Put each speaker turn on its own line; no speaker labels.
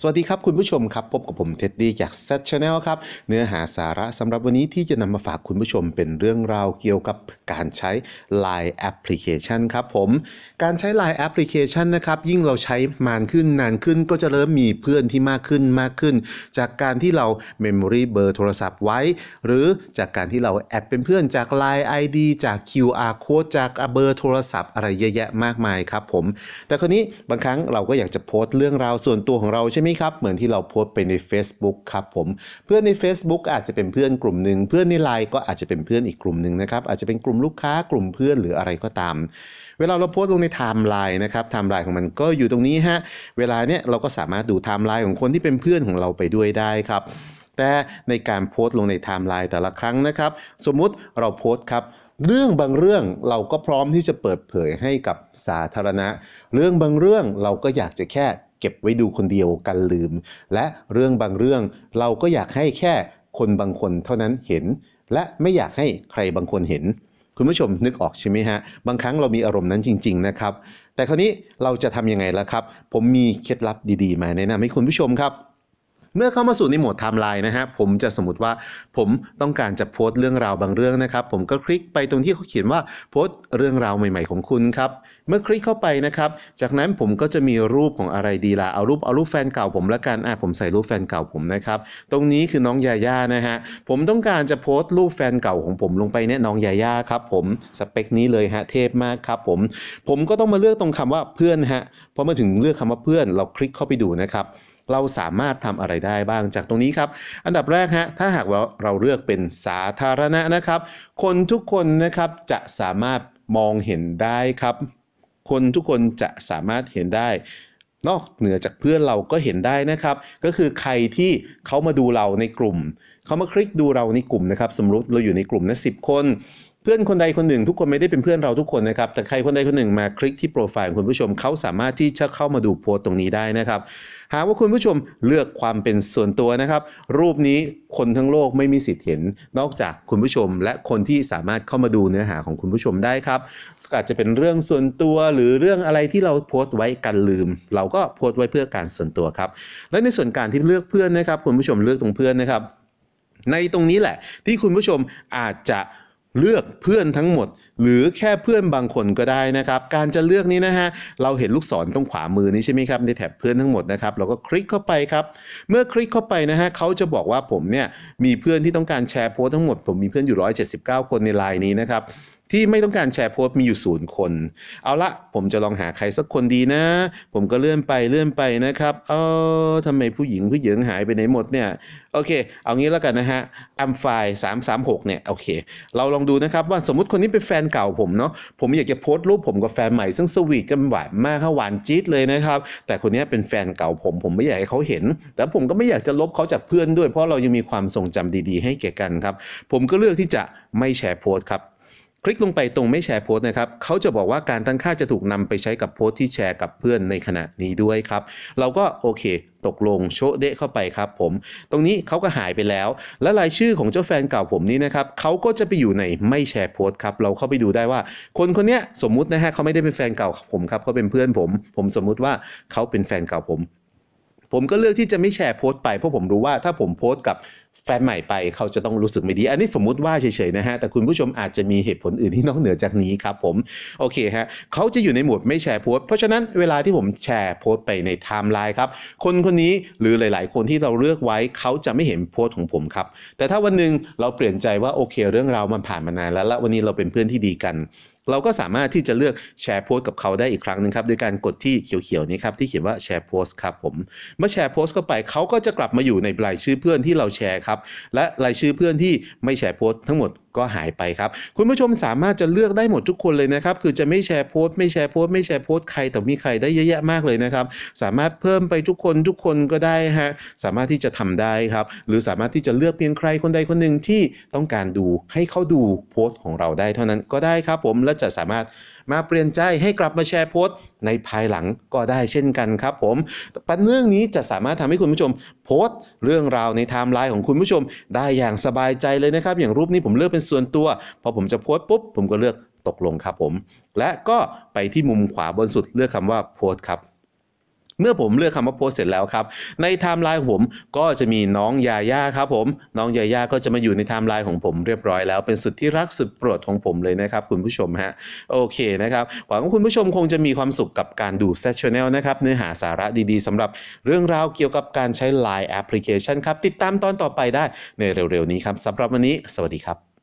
สวัสดีครับคุณผู้ชมครับพบกับผมเท็ดดี้จากเซตชาแนลครับ เนื้อหาสาระสำหรับวันนี้ที่จะนำมาฝากคุณผู้ชมเป็นเรื่องราวเกี่ยวกับการใช้ Line Application ครับผม การใช้ Line Application นะครับ ยิ่งเราใช้มานขึ้นนานขึ้นก็จะเริ่มมีเพื่อนที่มากขึ้นมากขึ้น จากการที่เรา Memory เบอร์โทรศัพท์ไว้ หรือจากการที่เราแอดเป็นเพื่อนจาก Line ID จาก QR Code จากเบอร์โทรศัพท์อะไรเยอะแยะมากมายครับผมแต่คราวนี้บางครั้งเราก็อยากจะโพสต์เรื่องราวส่วนตัวของเราใช่ไหมไมครับเหมือนที่เราโพสต์ไปใน Facebook ครับผมเพื่อนใน Facebook อาจจะเป็นเพื่อนกลุ่มหนึ่งเพื่อนในไลน์ก็อาจจะเป็นเพื่อนอีกกลุ่มหนึ่งนะครับอาจจะเป็นกลุ่มลูกค้ากลุ่มเพื่อนหรืออะไรก็ตาม เวลาเราโพสต์ลงในไทม์ไลน์นะครับไทม์ไลน์ของมันก็อยู่ตรงนี้ฮะเวลาเนี้ยเราก็สามารถดูไทม์ไลน์ของคนที่เป็นเพื่อนของเราไปด้วยได้ครับ แต่ในการโพสต์ลงในไทม์ไลน์แต่ละครั้งนะครับ สมมุติเราโพสต์ครับเรื่องบางเรื่องเราก็พร้อมที่จะเปิดเผยให้กับสาธารณะ เรื่องบางเรื่องเราก็อยากจะแค่เก็บไว้ดูคนเดียวกันลืม และเรื่องบางเรื่อง เราก็อยากให้แค่คนบางคนเท่านั้นเห็น และไม่อยากให้ใครบางคนเห็น คุณผู้ชมนึกออกใช่ไหมฮะบางครั้งเรามีอารมณ์นั้นจริง ๆ นะครับ แต่คราวนี้เราจะทำยังไงล่ะครับผมมีเคล็ดลับดีๆมาแนะนำให้คุณผู้ชมครับเมื่อเข้ามาสู่ในโหมดไทม์ไลน์นะฮะผมจะสมมติว่าผมต้องการจะโพสต์เรื่องราวบางเรื่องนะครับ ผมก็คลิกไปตรงที่เขาเขียนว่าโพสต์เรื่องราวใหม่ๆของคุณครับเมื่อคลิกเข้าไปนะครับ จากนั้นผมก็จะมีรูปของอะไรดีล่ะเอารูปเอารูปแฟนเก่าผมละกันอ่ะผมใส่รูปแฟนเก่าผมนะครับตรงนี้คือน้องยาย่านะฮะผมต้องการจะโพสต์รูปแฟนเก่าของผมลงไปเนี่ยน้องยาย่าครับ ผมสเปคนี้เลยฮะเทพมากครับผมผมก็ต้องมาเลือกตรงคำว่าเพื่อนฮะพอมาถึงเลือกคำว่าเพื่อน เราคลิกเข้าไปดูนะครับเราสามารถทำอะไรได้บ้างจากตรงนี้ครับ อันดับแรกฮะ ถ้าหากว่าเราเลือกเป็นสาธารณะนะครับ คนทุกคนนะครับจะสามารถมองเห็นได้ครับ คนทุกคนจะสามารถเห็นได้ นอกเหนือจากเพื่อนเราก็เห็นได้นะครับ ก็คือใครที่เขามาดูเราในกลุ่ม เขามาคลิกดูเราในกลุ่มนะครับสมมติเราอยู่ในกลุ่มนะสิบคนพื่อนคนใดคนหนึ่งทุกคนไม่ได้เป็นเพื่อนเราทุกคนนะครับ แต่ใครคนใดคนหนึ่งมาคลิกที่โปรไฟล์คุณผู้ชมเขาสามารถที่จะเข้ามาดูโพสตรงนี้ได้นะครับ หากว่าคุณผู้ชมเลือกความเป็นส่วนตัวนะครับ รูปนี้คนทั้งโลกไม่มีสิทธิ์เห็นนอกจากคุณผู้ชม และคนที่สามารถเข้ามาดูเนื้อหาของคุณผู้ชมได้ครับอาจจะเป็นเรื่องส่วนตัว หรือเรื่องอะไรที่เราโพสต์ไว้กันลืม เราก็โพสต์ไว้เพื่อการส่วนตัวครับ และในส่วนการที่เลือกเพื่อนนะครับ คุณผู้ชมเลือกตรงเพื่อนนะครับ ในตรงนี้แหละ ที่คุณผู้ชมอาจจะเลือกเพื่อนทั้งหมด หรือแค่เพื่อนบางคนก็ได้นะครับ การจะเลือกนี้นะฮะเราเห็นลูกศรตรงขวามือนี้ใช่ไหมครับในแถบเพื่อนทั้งหมดนะครับ เราก็คลิกเข้าไปครับ เมื่อคลิกเข้าไปนะฮะเขาจะบอกว่าผมเนี่ยมีเพื่อนที่ต้องการแชร์โพสต์ทั้งหมด ผมมีเพื่อนอยู่ 179 คนในไลน์นี้นะครับที่ไม่ต้องการแชร์โพสต์มีอยู่ศูนย์คน เอาละผมจะลองหาใครสักคนดีนะ ผมก็เลื่อนไปเลื่อนไปนะครับ เออทำไมผู้หญิงผู้หญิงหายไปไหนหมดเนี่ย โอเค เอางี้แล้วกันนะฮะอัมไฟล์สามสามหกเนี่ย โอเค เราลองดูนะครับว่าสมมติคนนี้เป็นแฟนเก่าผมเนาะ ผมอยากจะโพสต์รูปผมกับแฟนใหม่ซึ่งสวีทกันหวานมาก หวานจี๊ดเลยนะครับ แต่คนนี้เป็นแฟนเก่าผมผมไม่อยากให้เขาเห็น แต่ผมก็ไม่อยากจะลบเขาจากเพื่อนด้วย เพราะเรายังมีความทรงจำดี ๆ ให้แก่กันครับ ผมก็เลือกที่จะไม่แชร์โพสต์ครับคลิกลงไปตรงไม่แชร์โพสต์นะครับเขาจะบอกว่าการตั้งค่าจะถูกนำไปใช้กับโพสต์ที่แชร์กับเพื่อนในขณะนี้ด้วยครับ เราก็ โอเค ตกลงโชเดะเข้าไปครับผม ตรงนี้เขาก็หายไปแล้ว และรายชื่อของเจ้าแฟนเก่าผมนี้นะครับเขาก็จะไปอยู่ในไม่แชร์โพสต์ครับ เราเข้าไปดูได้ว่า คนคนนี้สมมุตินะฮะเขาไม่ได้เป็นแฟนเก่าผมครับเขาเป็นเพื่อนผม ผมสมมุติว่าเขาเป็นแฟนเก่าผม ผมก็เลือกที่จะไม่แชร์โพสต์ไปเพราะผมรู้ว่า ถ้าผมโพสต์กับแฟนใหม่ไปเขาจะต้องรู้สึกไม่ดี อันนี้สมมุติว่าเฉยๆนะฮะ แต่คุณผู้ชมอาจจะมีเหตุผลอื่นที่นอกเหนือจากนี้ครับผมโอเคฮะ เขาจะอยู่ในหมวดไม่แชร์โพสเพราะฉะนั้นเวลาที่ผมแชร์โพสไปในไทม์ไลน์ครับ คนคนนี้หรือหลายๆคนที่เราเลือกไว้เขาจะไม่เห็นโพสของผมครับ แต่ถ้าวันหนึ่งเราเปลี่ยนใจว่าโอเค เรื่องราวมันผ่านมานาน แล้วและวันนี้เราเป็นเพื่อนที่ดีกันเราก็สามารถที่จะเลือกแชร์โพสต์กับเขาได้อีกครั้งหนึ่งครับโดยการกดที่เขียวๆนี้ครับที่เขียนว่าแชร์โพสต์ครับผม เมื่อแชร์โพสต์เข้าไปเขาก็จะกลับมาอยู่ในรายชื่อเพื่อนที่เราแชร์ครับและรายชื่อเพื่อนที่ไม่แชร์โพสต์ทั้งหมดก็หายไปครับ คุณผู้ชมสามารถจะเลือกได้หมดทุกคนเลยนะครับคือจะไม่แชร์โพสต์ไม่แชร์โพสต์ไม่แชร์โพสต์ใคร แต่มีใครได้เยอะแยะมากเลยนะครับสามารถเพิ่มไปทุกคนทุกคนก็ได้ฮะสามารถที่จะทำได้ครับ หรือสามารถที่จะเลือกเพียงใครคนใดคนหนึ่งที่ต้องการดูให้เขาดูโพสต์ของเราได้เท่านั้นก็ได้ครับผมและจะสามารถมาเปลี่ยนใจให้กลับมาแชร์โพสต์ในภายหลังก็ได้เช่นกันครับผมปัจเรื่องนี้จะสามารถทำให้คุณผู้ชม โพสต์ เรื่องราวในไทม์ไลน์ของคุณผู้ชม ได้อย่างสบายใจเลยนะครับ อย่างรูปนี้ผมเลือกเป็นส่วนตัวพอผมจะโพสต์ปุ๊บผมก็เลือกตกลงครับผม และก็ไปที่มุมขวาบนสุดเลือกคำว่าโพสต์ครับเมื่อผมเลือกคำว่าโพสเสร็จแล้วครับ ในไทม์ไลน์ผมก็จะมีน้องยาย่าครับผม น้องยาย่าก็จะมาอยู่ในไทม์ไลน์ของผมเรียบร้อยแล้ว เป็นสุดที่รักสุดโปรดของผมเลยนะครับคุณผู้ชมฮะโอเคนะครับ หวังว่าคุณผู้ชมคงจะมีความสุขกับการดูเซสชันแนลนะครับ เนื้อหาสาระดีๆสำหรับเรื่องราวเกี่ยวกับการใช้ Line แอปพลิเคชันครับ ติดตามตอนต่อไปได้ในเร็วๆนี้ครับสำหรับวันนี้ สวัสดีครับ